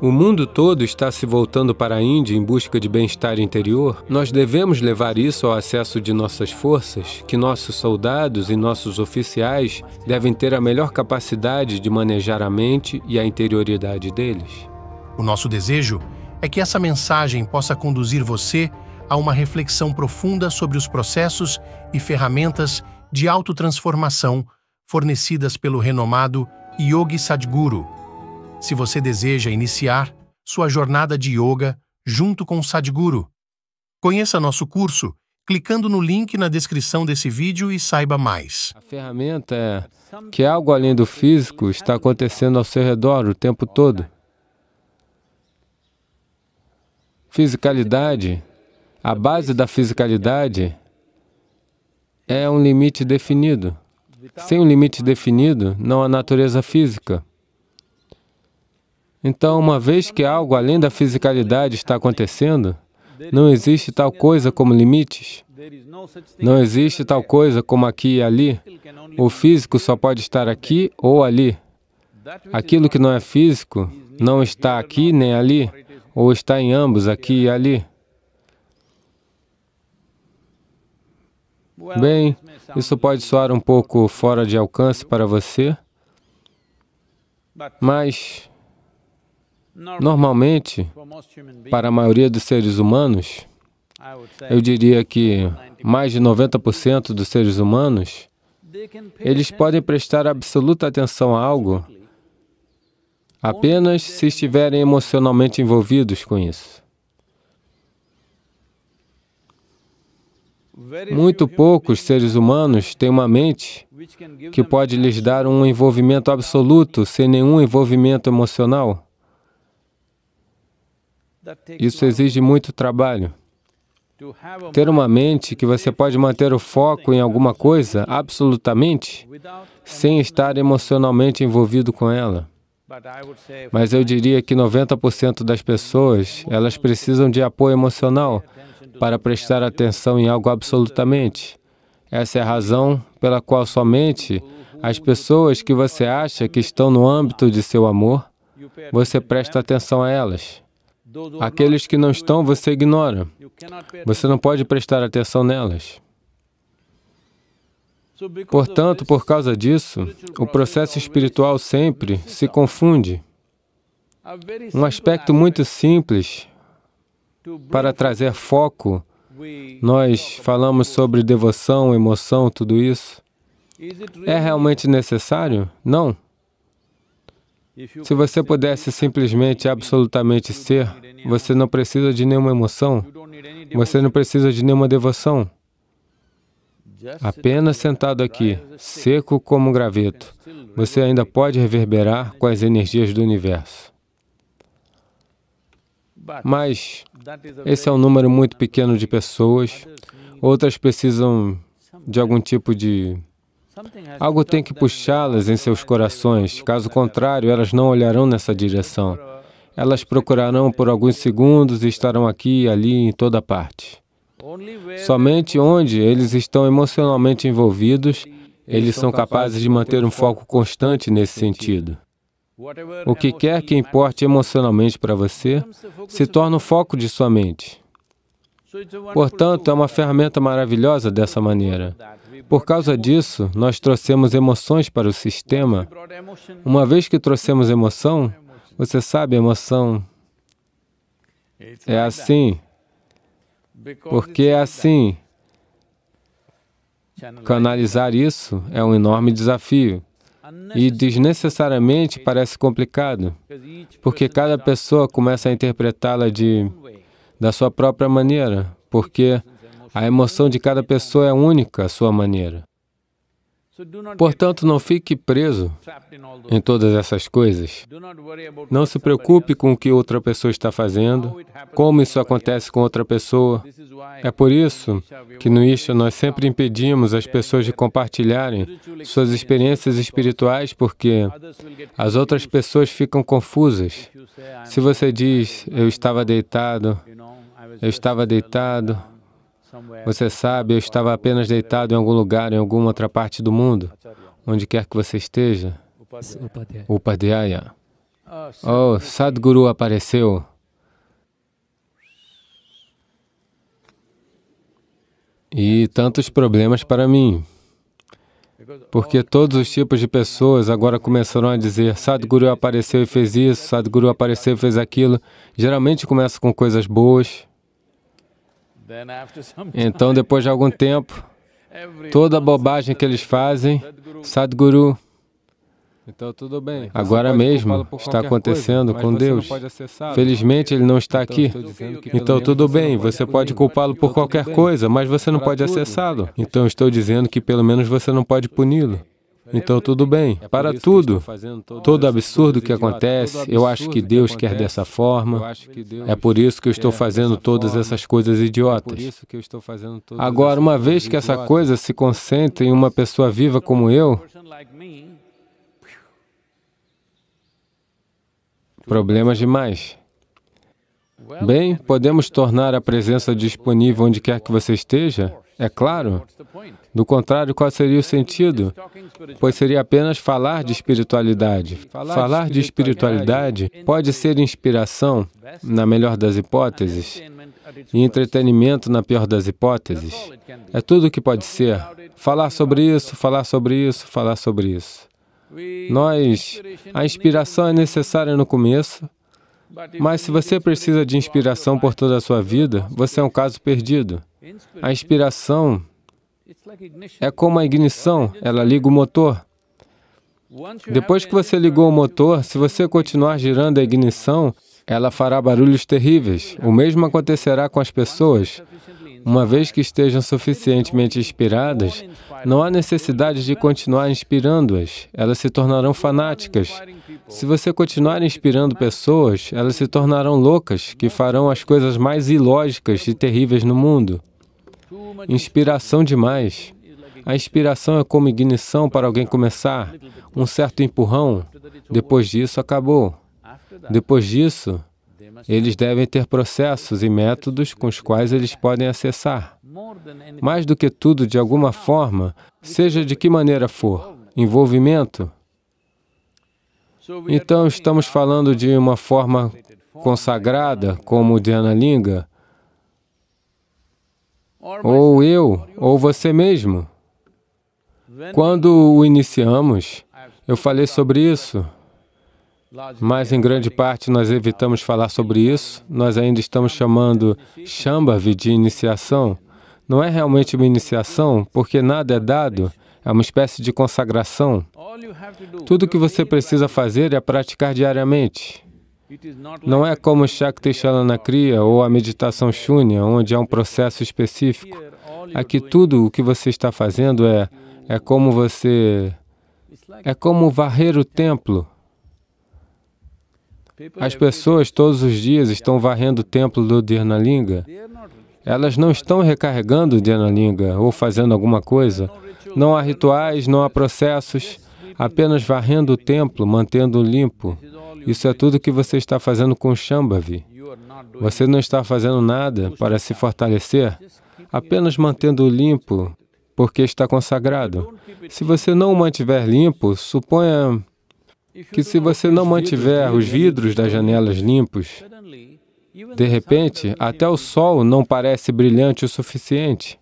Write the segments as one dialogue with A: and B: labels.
A: O mundo todo está se voltando para a Índia em busca de bem-estar interior. Nós devemos levar isso ao acesso de nossas forças, que nossos soldados e nossos oficiais devem ter a melhor capacidade de manejar a mente e a interioridade deles. O nosso desejo é que essa mensagem possa conduzir você a uma reflexão profunda sobre os processos e ferramentas de autotransformação fornecidas pelo renomado Yogi Sadhguru se você deseja iniciar sua jornada de yoga junto com o Sadhguru. Conheça nosso curso clicando no link na descrição desse vídeo e saiba mais. A ferramenta é que algo além do físico está acontecendo ao seu redor o tempo todo. Fisicalidade, a base da fisicalidade é um limite definido. Sem um limite definido, não há natureza física. Então, uma vez que algo além da fisicalidade está acontecendo, não existe tal coisa como limites. Não existe tal coisa como aqui e ali. O físico só pode estar aqui ou ali. Aquilo que não é físico não está aqui nem ali, ou está em ambos, aqui e ali. Bem, isso pode soar um pouco fora de alcance para você, mas Normalmente, para a maioria dos seres humanos, eu diria que mais de 90% dos seres humanos, eles podem prestar absoluta atenção a algo apenas se estiverem emocionalmente envolvidos com isso. Muito poucos seres humanos têm uma mente que pode lhes dar um envolvimento absoluto, sem nenhum envolvimento emocional. Isso exige muito trabalho. Ter uma mente que você pode manter o foco em alguma coisa absolutamente, sem estar emocionalmente envolvido com ela. Mas eu diria que 90% das pessoas, elas precisam de apoio emocional para prestar atenção em algo absolutamente. Essa é a razão pela qual somente as pessoas que você acha que estão no âmbito de seu amor, você presta atenção a elas. Aqueles que não estão, você ignora. Você não pode prestar atenção nelas. Portanto, por causa disso, o processo espiritual sempre se confunde. Um aspecto muito simples para trazer foco. Nós falamos sobre devoção, emoção, tudo isso. É realmente necessário? Não. Se você pudesse simplesmente, absolutamente ser, você não precisa de nenhuma emoção, você não precisa de nenhuma devoção. Apenas sentado aqui, seco como um graveto, você ainda pode reverberar com as energias do universo. Mas esse é um número muito pequeno de pessoas, outras precisam de algum tipo de Algo tem que puxá-las em seus corações, caso contrário, elas não olharão nessa direção. Elas procurarão por alguns segundos e estarão aqui, ali, em toda parte. Somente onde eles estão emocionalmente envolvidos, eles são capazes de manter um foco constante nesse sentido. O que quer que importe emocionalmente para você, se torna o foco de sua mente. Portanto, é uma ferramenta maravilhosa dessa maneira. Por causa disso, nós trouxemos emoções para o sistema. Uma vez que trouxemos emoção, você sabe, emoção é assim, porque é assim. Canalizar isso é um enorme desafio e desnecessariamente parece complicado, porque cada pessoa começa a interpretá-la de da sua própria maneira, porque a emoção de cada pessoa é única à sua maneira. Portanto, não fique preso em todas essas coisas. Não se preocupe com o que outra pessoa está fazendo, como isso acontece com outra pessoa. É por isso que no Isha nós sempre impedimos as pessoas de compartilharem suas experiências espirituais, porque as outras pessoas ficam confusas. Se você diz, eu estava deitado, eu estava deitado, você sabe, eu estava apenas deitado em algum lugar, em alguma outra parte do mundo, onde quer que você esteja. Upadhyaya. Ah, oh, Sadhguru apareceu. E tantos problemas para mim. Porque todos os tipos de pessoas agora começaram a dizer Sadhguru apareceu e fez isso, Sadhguru apareceu e fez aquilo. Geralmente começa com coisas boas. Então, depois de algum tempo, toda a bobagem que eles fazem, Sadhguru, então, tudo bem. Agora mesmo está acontecendo coisa, com Deus. Felizmente ele não está então, aqui. Então, então tudo bem, você pode culpá-lo por qualquer coisa, mas você não pode acessá-lo. Então estou dizendo que pelo menos você não pode puni-lo. Então é, tudo é, bem, é para tudo. Todo absurdo que acontece, eu acho que Deus quer dessa forma. É por isso que eu estou fazendo todas essas coisas idiotas. Agora, uma vez que essa coisa se concentra em uma pessoa viva como eu, problemas demais. Bem, podemos tornar a presença disponível onde quer que você esteja? É claro. Do contrário, qual seria o sentido? Pois seria apenas falar de espiritualidade. Falar de espiritualidade pode ser inspiração, na melhor das hipóteses, e entretenimento, na pior das hipóteses. É tudo o que pode ser. Falar sobre isso, falar sobre isso, falar sobre isso. Nós, a inspiração é necessária no começo, mas se você precisa de inspiração por toda a sua vida, você é um caso perdido. A inspiração é como a ignição, ela liga o motor. Depois que você ligou o motor, se você continuar girando a ignição, ela fará barulhos terríveis. O mesmo acontecerá com as pessoas. Uma vez que estejam suficientemente inspiradas, não há necessidade de continuar inspirando-as, elas se tornarão fanáticas. Se você continuar inspirando pessoas, elas se tornarão loucas, que farão as coisas mais ilógicas e terríveis no mundo. Inspiração demais. A inspiração é como ignição para alguém começar, um certo empurrão. Depois disso, acabou. Depois disso, eles devem ter processos e métodos com os quais eles podem acessar. Mais do que tudo, de alguma forma, seja de que maneira for, envolvimento. Então, estamos falando de uma forma consagrada, como Dhyana Linga, ou eu, ou você mesmo. Quando o iniciamos, eu falei sobre isso mas em grande parte nós evitamos falar sobre isso. Nós ainda estamos chamando Shambhavi de iniciação. Não é realmente uma iniciação, porque nada é dado, é uma espécie de consagração. Tudo o que você precisa fazer é praticar diariamente. Não é como Shakti Kriya ou a meditação Shunya, onde há é um processo específico. Aqui tudo o que você está fazendo é, é como você... é como varrer o templo as pessoas todos os dias estão varrendo o templo do Dhyanalinga. Elas não estão recarregando o Dhyanalinga ou fazendo alguma coisa. Não há rituais, não há processos, apenas varrendo o templo, mantendo-o limpo. Isso é tudo que você está fazendo com o Shambhavi. Você não está fazendo nada para se fortalecer, apenas mantendo-o limpo, porque está consagrado. Se você não o mantiver limpo, suponha que se você não mantiver os vidros das janelas limpos, de repente, até o sol não parece brilhante o suficiente,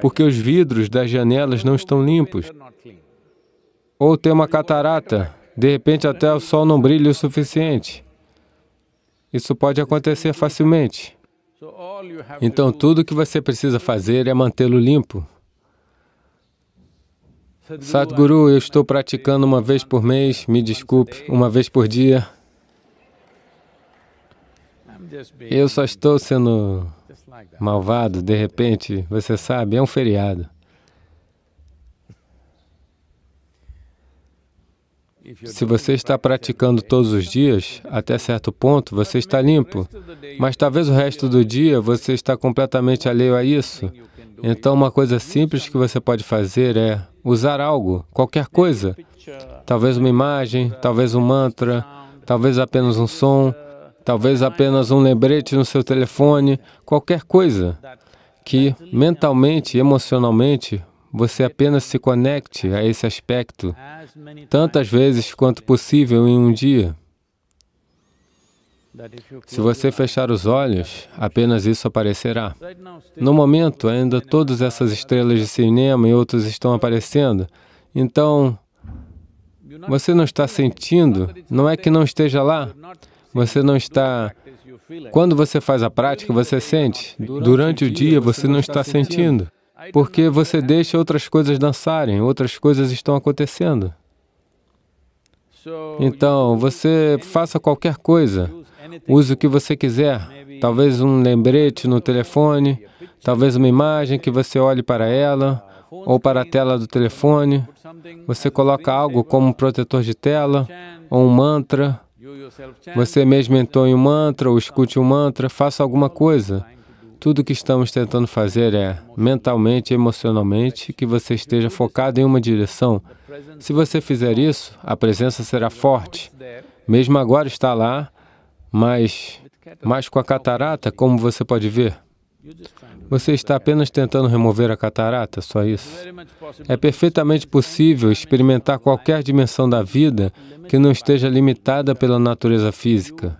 A: porque os vidros das janelas não estão limpos. Ou tem uma catarata, de repente até o sol não brilha o suficiente. Isso pode acontecer facilmente. Então, tudo o que você precisa fazer é mantê-lo limpo. Sadhguru, eu estou praticando uma vez por mês, me desculpe, uma vez por dia.
B: Eu só estou sendo
A: malvado, de repente, você sabe, é um feriado. Se você está praticando todos os dias, até certo ponto, você está limpo. Mas talvez o resto do dia você está completamente alheio a isso. Então, uma coisa simples que você pode fazer é usar algo, qualquer coisa. Talvez uma imagem, talvez um mantra, talvez apenas um som, talvez apenas um lembrete no seu telefone, qualquer coisa que mentalmente, emocionalmente, você apenas se conecte a esse aspecto tantas vezes quanto possível em um dia. Se você fechar os olhos, apenas isso aparecerá. No momento, ainda todas essas estrelas de cinema e outras estão aparecendo. Então, você não está sentindo, não é que não esteja lá. Você não está. Quando você faz a prática, você sente. Durante o dia, você não está sentindo. Porque você deixa outras coisas dançarem, outras coisas estão acontecendo. Então, você faça qualquer coisa, Use o que você quiser, talvez um lembrete no telefone, talvez uma imagem que você olhe para ela uh, ou para a tela do telefone. Você coloca algo como um protetor de tela ou um mantra. Você mesmo entoie um mantra ou escute um mantra, faça alguma coisa. Tudo o que estamos tentando fazer é, mentalmente e emocionalmente, que você esteja focado em uma direção. Se você fizer isso, a presença será forte. Mesmo agora está lá, mas, mas com a catarata, como você pode ver, você está apenas tentando remover a catarata, só isso. É perfeitamente possível experimentar qualquer dimensão da vida que não esteja limitada pela natureza física.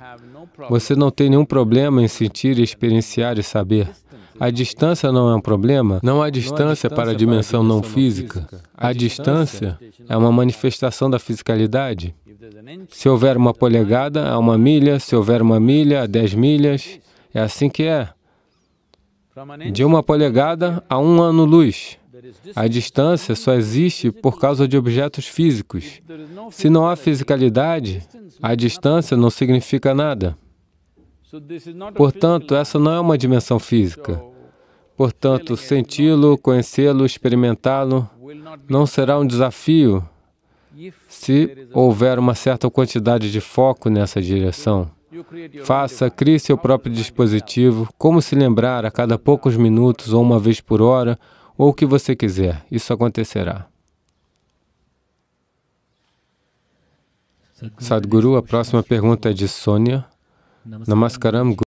A: Você não tem nenhum problema em sentir, experienciar e saber. A distância não é um problema, não há distância para a dimensão não física. A distância é uma manifestação da fisicalidade. Se houver uma polegada, há uma milha, se houver uma milha, há dez milhas. É assim que é. De uma polegada a um ano-luz. A distância só existe por causa de objetos físicos. Se não há fisicalidade, a distância não significa nada. Portanto, essa não é uma dimensão física. Portanto, senti-lo, conhecê-lo, experimentá-lo não será um desafio se houver uma certa quantidade de foco nessa direção, Faça, crie seu próprio dispositivo, como se lembrar a cada poucos minutos ou uma vez por hora, ou o que você quiser. Isso acontecerá. Sadhguru, a próxima pergunta é de Sônia. Namaskaram,